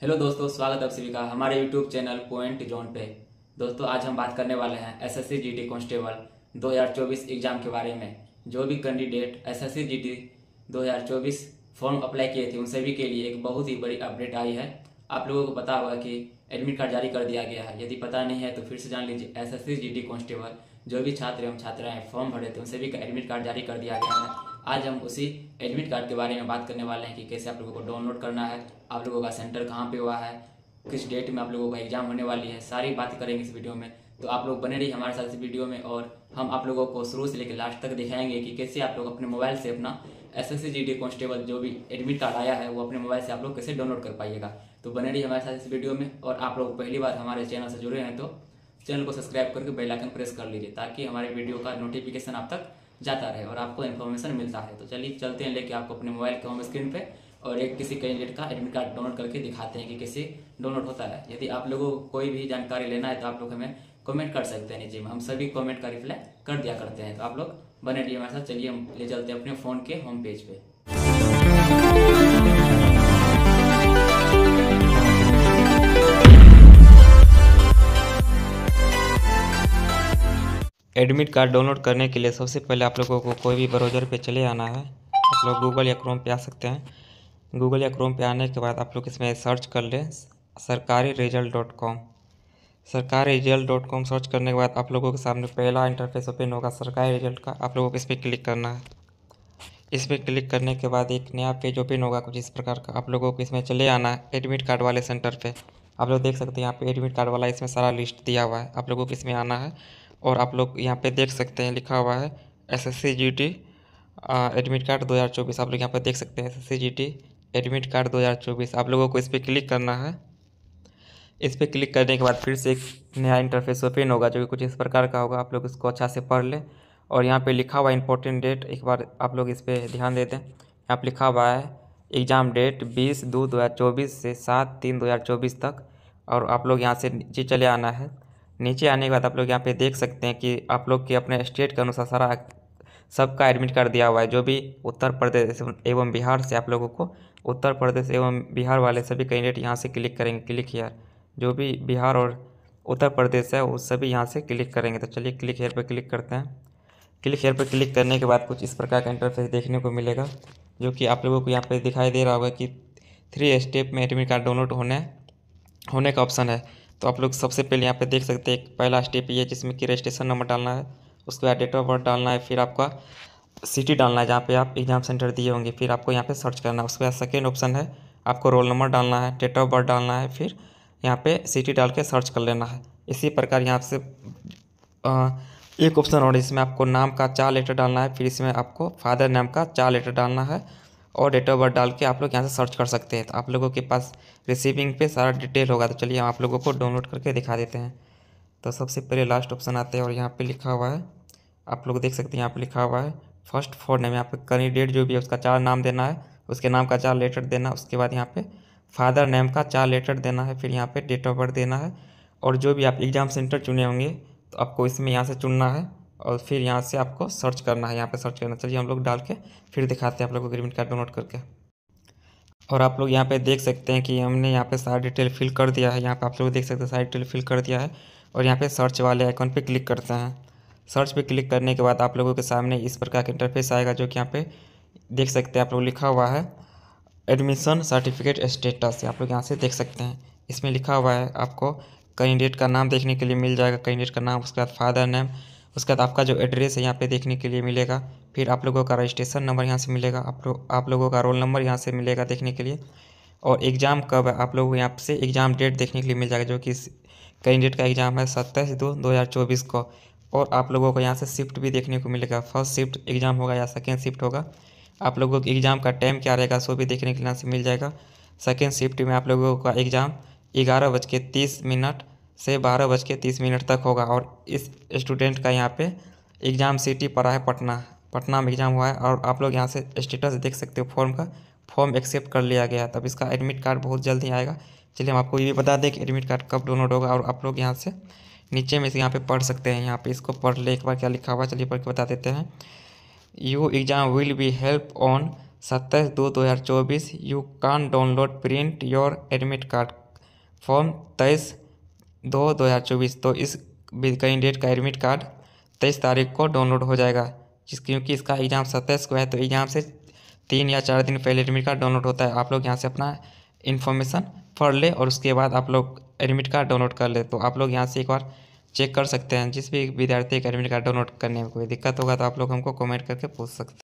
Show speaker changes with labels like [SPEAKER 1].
[SPEAKER 1] Hello दोस्तों स्वागत है आप सभी का हमारे यूट्यूब चैनल पॉइंट जोन पे दोस्तों आज हम बात करने वाले हैं एसएससी जीटी कांस्टेबल 2024 एग्जाम के बारे में जो भी candidate SSC GD 2024 form apply किए थे उन सभी के लिए एक बहुत ही बड़ी अपडेट आई है आप लोगों को पता होगा कि एडमिट कार्ड जारी कर दिया गया है यदि पता नहीं है तो फिर से जान लीजिए एस एस जो भी छात्र एवं छात्राएं फॉर्म भरे थे उन सभी का एडमिट कार्ड जारी कर दिया गया है आज हम उसी एडमिट कार्ड के बारे में बात करने वाले हैं कि कैसे आप लोगों को डाउनलोड करना है आप लोगों का सेंटर कहाँ पे हुआ है किस डेट में आप लोगों का एग्जाम होने वाली है सारी बात करेंगे इस वीडियो में तो आप लोग बने रहिए हमारे साथ इस वीडियो में और हम आप लोगों को शुरू से लेकर लास्ट तक दिखाएंगे कि कैसे आप लोग अपने मोबाइल से अपना एस एस सी कांस्टेबल जो भी एडमिट कार्ड आया है वो अपने मोबाइल से आप लोग कैसे डाउनलोड कर पाइएगा तो बने रहिए हमारे साथ इस वीडियो में और आप लोग पहली बार हमारे चैनल से जुड़े हैं तो चैनल को सब्सक्राइब करके बेल आइकन प्रेस कर लीजिए ताकि हमारे वीडियो का नोटिफिकेशन आप तक जाता रहे और आपको इन्फॉर्मेशन मिलता है तो चलिए चलते हैं लेके आपको अपने मोबाइल के होम स्क्रीन पे और एक किसी कैंडिडेट का एडमिट कार्ड डाउनलोड करके दिखाते हैं कि कैसे डाउनलोड होता है यदि आप लोगों को कोई भी जानकारी लेना है तो आप लोग हमें कमेंट कर सकते हैं नीचे में हम सभी कमेंट का रिप्लाई कर दिया करते हैं तो आप लोग बने रहिए हमारे साथ चलिए हम ले चलते हैं अपने फ़ोन के होम पेज पर पे।
[SPEAKER 2] एडमिट कार्ड डाउनलोड करने के लिए सबसे पहले आप लोगों को कोई भी ब्राउज़र पे चले आना है आप लोग गूगल या क्रोम पे आ सकते हैं गूगल या क्रोम पे आने के बाद आप लोग इसमें सर्च कर लें Sarkari result dot com Sarkari result dot com search करने के बाद आप लोगों के सामने पहला इंटरफेस ओपन होगा सरकारी रिजल्ट का आप लोगों को इस पर क्लिक करना है इस पर क्लिक करने के बाद एक नया पेज ओपन होगा कुछ इस प्रकार का आप लोगों को इसमें चले आना है एडमिट कार्ड वाले सेंटर पर आप लोग देख सकते हैं यहाँ पे एडमिट कार्ड वाला इसमें सारा लिस्ट दिया हुआ है आप लोगों को इसमें आना है और आप लोग यहाँ पे देख सकते हैं लिखा हुआ है एसएससी जीटी एडमिट कार्ड 2024 आप लोग यहाँ पे देख सकते हैं एसएससी जीटी एडमिट कार्ड 2024 आप लोगों को इस पर क्लिक करना है इस पर क्लिक करने के बाद फिर से एक नया इंटरफेस ओपन होगा जो कि कुछ इस प्रकार का होगा आप लोग इसको अच्छा से पढ़ लें और यहाँ पर लिखा हुआ इंपॉर्टेंट डेट एक बार आप लोग इस पर ध्यान दे दें यहाँ पर लिखा हुआ है एग्ज़ाम डेट बीस दो दो हज़ार चौबीस से सात तीन दो हज़ार चौबीस तक और आप लोग यहाँ से नीचे चले आना है नीचे आने के बाद आप लोग यहाँ पे देख सकते हैं कि आप लोग के अपने स्टेट के अनुसार सारा सबका एडमिट कार्ड दिया हुआ है जो भी उत्तर प्रदेश एवं बिहार से आप लोगों को उत्तर प्रदेश एवं बिहार वाले सभी कैंडिडेट यहाँ से क्लिक करेंगे क्लिक हेयर जो भी बिहार और उत्तर प्रदेश है वो सभी यहाँ से क्लिक करेंगे तो चलिए क्लिक हेयर पर क्लिक करते हैं क्लिक हेयर पर क्लिक करने के बाद कुछ इस प्रकार का इंटरफेस देखने को मिलेगा जो कि आप लोगों को यहाँ पर दिखाई दे रहा होगा कि थ्री स्टेप में एडमिट कार्ड डाउनलोड होने होने का ऑप्शन है तो आप लोग सबसे पहले यहाँ पे देख सकते हैं पहला स्टेप ये जिसमें कि रजिस्ट्रेशन नंबर डालना है उसके बाद डेट ऑफ बर्थ डालना है फिर आपका सिटी डालना है जहाँ पे आप एग्ज़ाम सेंटर दिए होंगे फिर आपको यहाँ पे सर्च करना है उसके बाद सेकेंड ऑप्शन है आपको रोल नंबर डालना है डेट ऑफ बर्थ डालना है फिर यहाँ पर सिटी डाल के सर्च कर लेना है इसी प्रकार यहाँ से एक ऑप्शन और इसमें आपको नाम का चार लेटर डालना है फिर इसमें आपको फादर नेम का चार लेटर डालना है और डेट ऑफ बर्थ डाल के आप लोग यहाँ से सर्च कर सकते हैं तो आप लोगों के पास रिसीविंग पे सारा डिटेल होगा तो चलिए हम आप लोगों को डाउनलोड करके दिखा देते हैं तो सबसे पहले लास्ट ऑप्शन आते हैं और यहाँ पे लिखा हुआ है आप लोग देख सकते हैं यहाँ पे लिखा हुआ है फर्स्ट फोर नेम यहाँ पे कैंडिडेट जो भी है उसका चार नाम देना है उसके नाम का चार लेटर देना उसके बाद यहाँ पर फादर नेम का चार लेटर देना है फिर यहाँ पर डेट ऑफ बर्थ देना है और जो भी आप एग्ज़ाम सेंटर चुने होंगे तो आपको इसमें यहाँ से चुनना है और फिर यहाँ से आपको सर्च करना है यहाँ पे सर्च करना चलिए हम लोग डाल के फिर दिखाते हैं आप लोग को ग्रीमिट कार्ड डाउनलोड करके और आप लोग यहाँ पे देख सकते हैं कि हमने यहाँ पे सारा डिटेल फिल कर दिया है यहाँ पे आप लोग देख सकते हैं सारा डिटेल फिल कर दिया है और यहाँ पे सर्च वाले आइकॉन पे क्लिक करते हैं सर्च पे क्लिक करने के बाद आप लोगों के सामने इस प्रकार का इंटरफेस आएगा जो कि यहाँ पे देख सकते हैं आप लोग लिखा हुआ है एडमिशन सर्टिफिकेट स्टेटस आप लोग यहाँ से देख सकते हैं इसमें लिखा हुआ है आपको कैंडिडेट का नाम देखने के लिए मिल जाएगा कैंडिडेट का नाम उसके बाद फादर नेम उसके बाद आपका जो एड्रेस है यहाँ पे देखने के लिए मिलेगा फिर आप लोगों का रजिस्ट्रेशन नंबर यहाँ से मिलेगा आप लोग आप लोगों का रोल नंबर यहाँ से मिलेगा देखने के लिए और एग्ज़ाम कब है आप लोगों को यहाँ से एग्ज़ाम डेट देखने के लिए मिल जाएगा जो कि कैंडिडेट का एग्ज़ाम है सत्ताईस दो दो हज़ार चौबीस को और आप लोगों को यहाँ से शिफ्ट भी देखने को मिलेगा फर्स्ट शिफ्ट एग्ज़ाम होगा या सेकेंड शिफ्ट होगा आप लोगों को एग्ज़ाम का टाइम क्या रहेगा सो भी देखने के लिए यहाँ से मिल जाएगा सेकेंड शिफ्ट में आप लोगों का एग्ज़ाम ग्यारह बज के तीस मिनट से बारह बज के तीस मिनट तक होगा और इस स्टूडेंट का यहाँ पे एग्ज़ाम सिटी पड़ा है पटना पटना में एग्ज़ाम हुआ है और आप लोग यहाँ से स्टेटस देख सकते हो फॉर्म का फॉर्म एक्सेप्ट कर लिया गया तब इसका एडमिट कार्ड बहुत जल्द ही आएगा चलिए हम आपको ये भी बता दें कि एडमिट कार्ड कब डाउनलोड होगा और आप लोग यहाँ से नीचे में से यहाँ पर पढ़ सकते हैं यहाँ पर इसको पढ़ ले एक बार क्या लिखा हुआ चलिए पढ़ के बता देते हैं your exam will be held on सत्ताईस दो दो हज़ार चौबीस you can download print your admit card from तेईस दो दो हज़ार चौबीस तो इस कैंडिडेट का एडमिट कार्ड तेईस तारीख को डाउनलोड हो जाएगा जिस क्योंकि इसका एग्ज़ाम सत्ताईस को है तो एग्ज़ाम से तीन या चार दिन पहले एडमिट कार्ड डाउनलोड होता है आप लोग यहाँ से अपना इन्फॉर्मेशन पढ़ ले और उसके बाद आप लोग एडमिट कार्ड डाउनलोड कर ले तो आप लोग यहाँ से एक बार चेक कर सकते हैं जिस भी विद्यार्थी का एडमिट कार्ड डाउनलोड करने में कोई दिक्कत होगा तो आप लोग हमको कमेंट करके पूछ सकते हैं